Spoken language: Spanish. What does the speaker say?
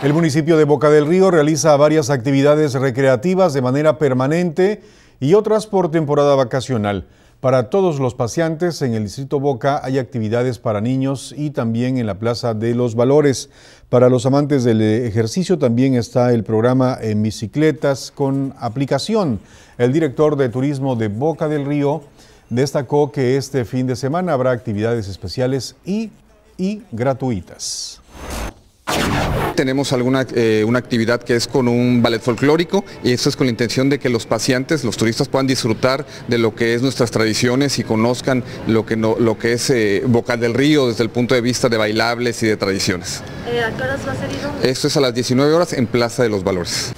El municipio de Boca del Río realiza varias actividades recreativas de manera permanente y otras por temporada vacacional. Para todos los paseantes en el distrito Boca hay actividades para niños y también en la Plaza de los Valores. Para los amantes del ejercicio también está el programa en bicicletas con aplicación. El director de turismo de Boca del Río destacó que este fin de semana habrá actividades especiales y, gratuitas. Tenemos alguna eh, una actividad que es con un ballet folclórico y esto es con la intención de que los pacientes, los turistas puedan disfrutar de lo que es nuestras tradiciones y conozcan lo que, lo que es vocal eh, del Río desde el punto de vista de bailables y de tradiciones. Eh, ¿A qué va a Esto es a las 19 horas en Plaza de los Valores.